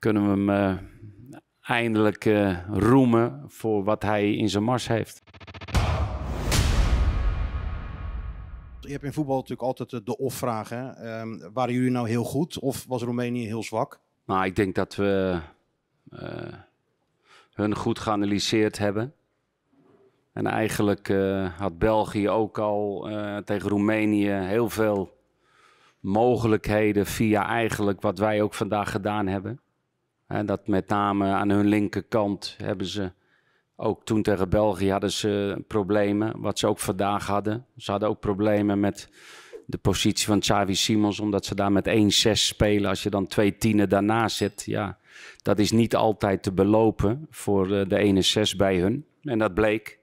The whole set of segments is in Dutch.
kunnen we hem eh, eindelijk eh, roemen voor wat hij in zijn mars heeft. Je hebt in voetbal natuurlijk altijd eh, de of ehm, waren jullie nou heel goed of was Roemenië heel zwak? Nou, ik denk dat we hun goed geanalyseerd hebben. En eigenlijk had België ook al tegen Roemenië heel veel mogelijkheden via eigenlijk wat wij ook vandaag gedaan hebben dat met name aan hun linkerkant hebben ze ook toen tegen België hadden ze problemen, wat ze ook vandaag hadden. Ze hadden ook problemen met de positie van Xavi Simons, omdat ze daar met 1-6 spelen. Als je dan twee tienen daarna zit, ja, dat is niet altijd te belopen voor eh, de ene 6 bij hun. En dat bleek.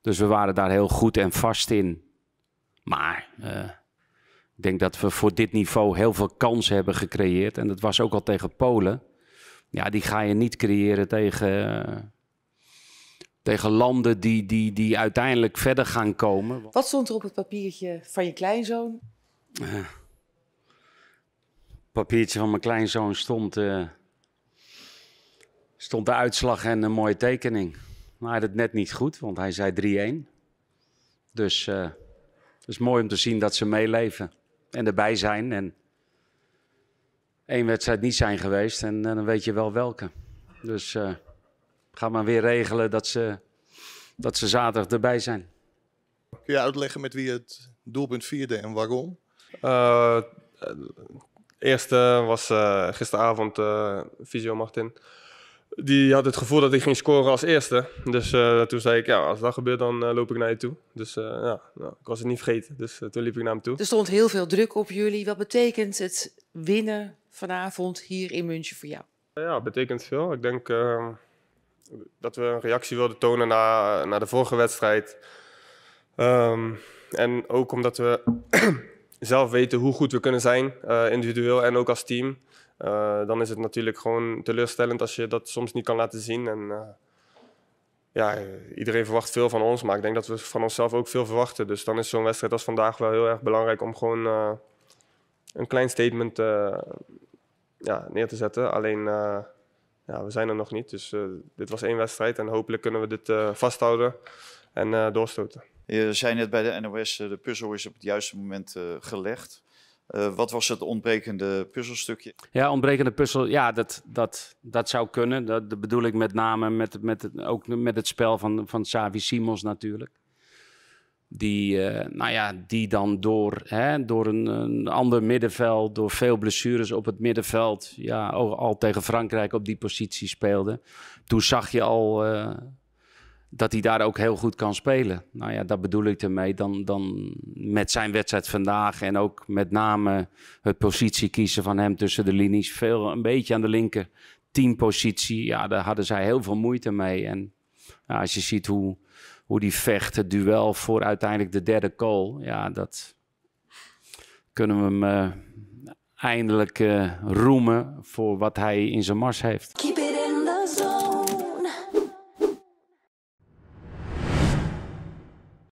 Dus we waren daar heel goed en vast in. Maar eh, ik denk dat we voor dit niveau heel veel kans hebben gecreëerd. En dat was ook al tegen Polen. Ja, die ga je niet creëren tegen, tegen landen die, die, die uiteindelijk verder gaan komen. Wat stond er op het papiertje van je kleinzoon? Het eh, papiertje van mijn kleinzoon stond, eh, stond de uitslag en een mooie tekening. Maar hij had het net niet goed, want hij zei 3-1. Dus eh, het is mooi om te zien dat ze meeleven en erbij zijn. En één wedstrijd niet zijn geweest. En, eh, dan weet je wel welke. Dus uh, ga maar weer regelen dat ze, dat ze zaterdag erbij zijn. Kun je uitleggen met wie het doelpunt vierde en waarom? Uh, eerste was gisteravond uh, Visio Martin. Die had het gevoel dat ik ging scoren als eerste. Dus toen zei ik, ja, als dat gebeurt, dan loop ik naar je toe. Dus ja, nou, ik was het niet vergeten. Dus toen liep ik naar hem toe. Er stond heel veel druk op jullie. Wat betekent het winnen vanavond hier in München voor jou? Ja, betekent veel. Ik denk ehm, dat we een reactie wilden tonen na, na de vorige wedstrijd. Ehm, en ook omdat we zelf weten hoe goed we kunnen zijn, eh, individueel en ook als team. Eh, dan is het natuurlijk gewoon teleurstellend als je dat soms niet kan laten zien. En, eh, ja, iedereen verwacht veel van ons, maar ik denk dat we van onszelf ook veel verwachten. Dus dan is zo'n wedstrijd als vandaag wel heel erg belangrijk om gewoon een klein statement ja, neer te zetten. Alleen, eh, ja, we zijn er nog niet. Dus eh, dit was één wedstrijd en hopelijk kunnen we dit eh, vasthouden en doorstoten. Je zei net bij de NOS, de puzzel is op het juiste moment gelegd. wat was het ontbrekende puzzelstukje? Ja, ontbrekende puzzel, ja, dat, dat, dat zou kunnen. Dat, bedoel ik met name met, met ook met het spel van, van Savi Simons natuurlijk. Die, eh, nou ja, die dan door, hè, door een, ander middenveld, door veel blessures op het middenveld, ja, al tegen Frankrijk op die positie speelde. Toen zag je al eh, dat hij daar ook heel goed kan spelen. Nou ja, dat bedoel ik ermee. Dan, dan met zijn wedstrijd vandaag en ook met name het positie kiezen van hem tussen de linies. Veel, een beetje aan de linker teampositie. Ja, daar hadden zij heel veel moeite mee. En als je ziet hoe hoe die vecht, het duel voor uiteindelijk de derde goal. Ja, dat kunnen we hem eh, eindelijk eh, roemen voor wat hij in zijn mars heeft.